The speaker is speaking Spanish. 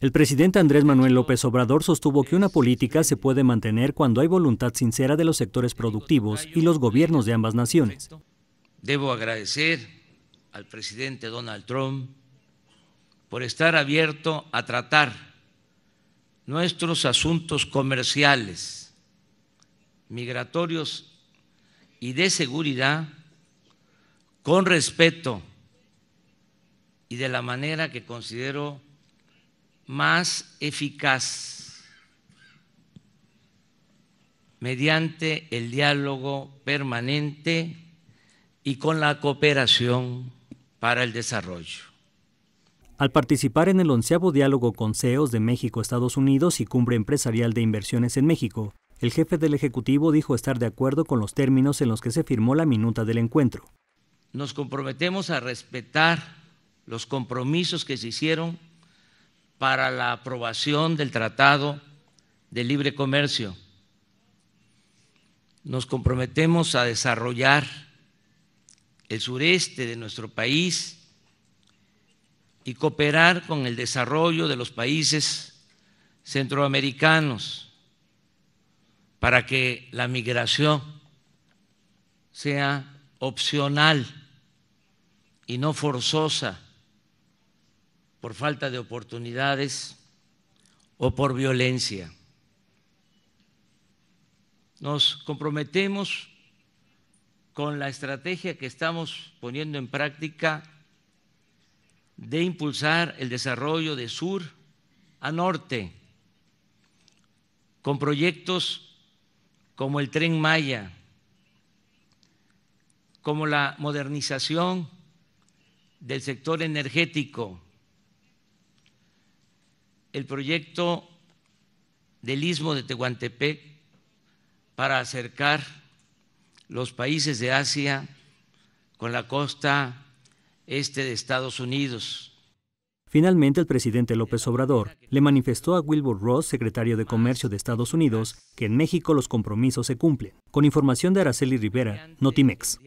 El presidente Andrés Manuel López Obrador sostuvo que una política se puede mantener cuando hay voluntad sincera de los sectores productivos y los gobiernos de ambas naciones. Debo agradecer al presidente Donald Trump por estar abierto a tratar nuestros asuntos comerciales, migratorios y de seguridad con respeto y de la manera que considero más eficaz mediante el diálogo permanente y con la cooperación para el desarrollo. Al participar en el onceavo diálogo con CEOs de México, Estados Unidos y Cumbre Empresarial de Inversiones en México, el jefe del Ejecutivo dijo estar de acuerdo con los términos en los que se firmó la minuta del encuentro. Nos comprometemos a respetar los compromisos que se hicieron para la aprobación del Tratado de Libre Comercio. Nos comprometemos a desarrollar el sureste de nuestro país y cooperar con el desarrollo de los países centroamericanos para que la migración sea opcional y no forzosa por falta de oportunidades o por violencia. Nos comprometemos con la estrategia que estamos poniendo en práctica de impulsar el desarrollo de sur a norte, con proyectos como el tren Maya, como la modernización del sector energético, el proyecto del istmo de Tehuantepec para acercar los países de Asia con la costa este de Estados Unidos. Finalmente, el presidente López Obrador le manifestó a Wilbur Ross, secretario de Comercio de Estados Unidos, que en México los compromisos se cumplen. Con información de Araceli Rivera, Notimex.